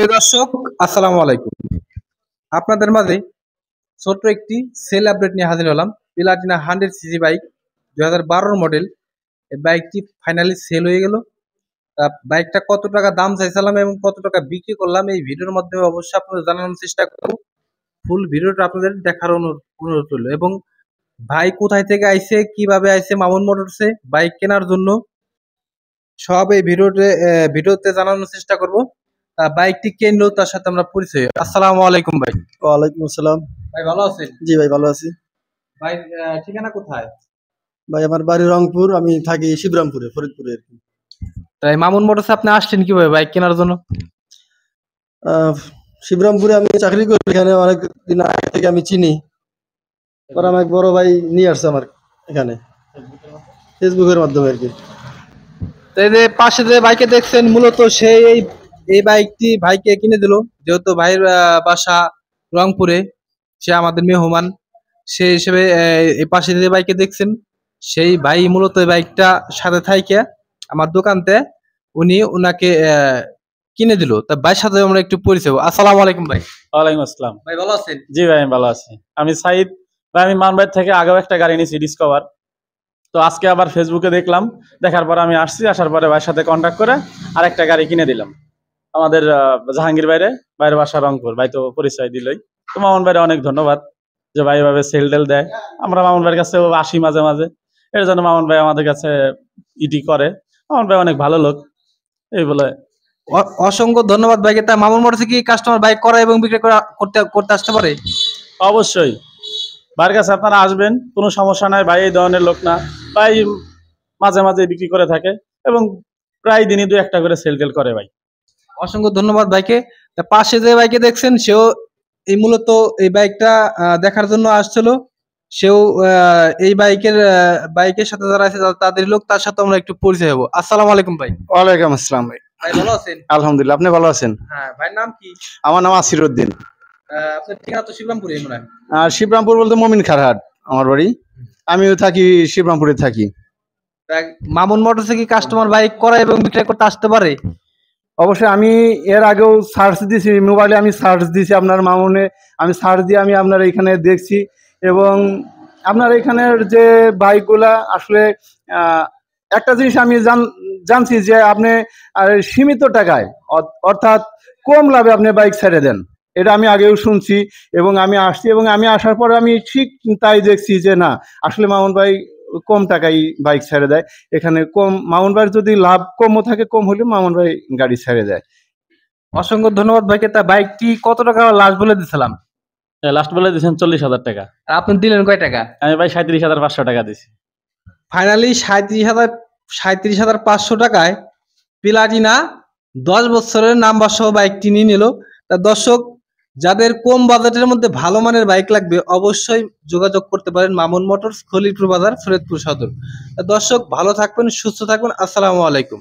প্রিয় দর্শক আসসালামু আলাইকুম আপনাদের মাঝে ছোট্ট একটি সেল আপডেট নিয়ে হাজির হলাম প্লাটিনা হান্ড্রেড সিজি বাইক দু হাজার মডেল এই বাইকটি ফাইনালি সেল হয়ে গেল তা বাইকটা কত টাকা দাম চাইছিলাম এবং কত টাকা বিক্রি করলাম এই ভিডিওর মাধ্যমে অবশ্যই আপনাদের জানানোর চেষ্টা করব ফুল ভিডিওটা আপনাদের দেখার অনুরোধ রইল এবং ভাই কোথায় থেকে আইছে কিভাবে আইছে মামুন মোটরসে বাইক কেনার জন্য সব এই ভিডিওতে ভিডিওতে জানানোর চেষ্টা করবো বাইকটি কিনলো তার সাথে আমরা পরিচয় আসসালাম আলাইকুম ভাই ওয়ালাইকুম আসসালাম ভাই ভালো আছেন জি ভাই ভালো আছি ভাই ঠিকানা কোথায় ভাই আমার বাড়ি রংপুর আমি থাকি শিবরামপুরে ফরিদপুরে আর কি তাই মামুন মোটরস আপনি আসছেন কিভাবে বাইক কেনার জন্য শিবরামপুরে আমি চাকরি করি এখানে অনেক দিন আগে থেকে আমি চিনি এবার আমার এক বড় ভাই নিয়ে আসছে আমার এখানে ফেসবুকের মাধ্যমে আর কি তাই যে পাশে যে বাইকে দেখছেন মূলত সেই এই এই বাইকটি ভাইকে কিনে দিল যেহেতু ভাইয়ের বাসা রংপুরে সে আমাদের মেহমান সে হিসেবে এই পাশে যে বাইকে দেখছেন সেই ভাই মূলত বাইকটা সাথে থাইকে আমার দোকানতে উনি ওনাকে কিনে দিল তা ভাই সাথে আমরা একটু পরিচয় আসসালামু আলাইকুম ভাই ওয়ালাইকুম আসসালাম ভাই ভালো আছেন জি ভাই আমি ভালো আছি আমি সাইদ ভাই আমি মানবাই থেকে আগেও একটা গাড়ি নিয়েছি ডিসকভার তো আজকে আবার ফেসবুকে দেখলাম দেখার পর আমি আসছি আসার পরে ভাইয়ের সাথে কন্ট্যাক্ট করে আর একটা গাড়ি কিনে দিলাম আমাদের জাহাঙ্গীর বাইরে বাইরে বাসা রংপুর ভাই তো পরিচয় দিলই তো মামুন ভাইরে অনেক ধন্যবাদ যে ভাই এভাবে সেল টেল দেয় আমরা মামুন ভাইয়ের কাছে আসি মাঝে মাঝে এর জন্য মামুন ভাই আমাদের কাছে ইটি e করে মামুন ভাই অনেক ভালো লোক এই বলে অসংখ্য ধন্যবাদ ভাইকে তা মামুন মোটর থেকে কাস্টমার বাইক করা এবং বিক্রি করা করতে করতে আসতে পারে অবশ্যই ভাইয়ের কাছে আপনারা আসবেন কোনো সমস্যা নাই ভাই এই ধরনের লোক না ভাই মাঝে মাঝে বিক্রি করে থাকে এবং প্রায় দিনই দু একটা করে সেল টেল করে ভাই অসংখ্য ধন্যবাদ ভাইকে পাশে যে ভাইকে দেখছেন সেও এই মূলত এই বাইকটা দেখার জন্য আসছিল সেও এই বাইকের বাইকের সাথে যারা আছে তাদের লোক তার সাথে আমরা একটু পরিচয় হবো আসসালামু আলাইকুম ভাই ওয়ালাইকুম আসসালাম ভাই ভাই ভালো আছেন আলহামদুলিল্লাহ আপনি ভালো আছেন হ্যাঁ ভাই নাম কি আমার নাম আসিরুদ্দিন উদ্দিন মনে হয় শিবরামপুর বলতে মমিন খারহাট আমার বাড়ি আমিও থাকি শিবরামপুরে থাকি মামুন মোটরসে কি কাস্টমার বাইক করা এবং বিক্রয় করতে আসতে পারে অবশ্যই আমি এর আগেও সার্চ দিছি মোবাইলে আমি সার্চ দিছি আপনার মামুনে আমি সার্চ দিয়ে আমি আপনার এখানে দেখছি এবং আপনার এখানের যে বাইকগুলা আসলে একটা জিনিস আমি জানছি যে আপনি সীমিত টাকায় অর্থাৎ কম লাভে আপনি বাইক ছেড়ে দেন এটা আমি আগেও শুনছি এবং আমি আসছি এবং আমি আসার পর আমি ঠিক তাই দেখছি যে না আসলে মামুন ভাই কম টাকায় বাইক ছেড়ে দেয় এখানে কম মামুন ভাই যদি লাভ কমও থাকে কম হলে মামুন ভাই গাড়ি ছেড়ে দেয় অসংখ্য ধন্যবাদ ভাইকে তা বাইকটি কত টাকা লাস্ট বলে দিছিলাম লাস্ট হ্যাঁ, বলে দিয়েছেন চল্লিশ হাজার টাকা আপনি দিলেন কয় টাকা আমি ভাই সাঁত্রিশ হাজার পাঁচশো টাকা দিছি ফাইনালি সাঁত্রিশ হাজার সাঁত্রিশ হাজার পাঁচশো টাকায় প্লাটিনা দশ বছরের নাম্বার সহ বাইকটি নিয়ে নিল তা দর্শক যাদের কম বাজেটের মধ্যে ভালো মানের বাইক লাগবে অবশ্যই যোগাযোগ করতে পারেন মামুন মোটরস খলিপুর বাজার ফরিদপুর সদর দর্শক ভালো থাকবেন সুস্থ থাকবেন আসসালামু আলাইকুম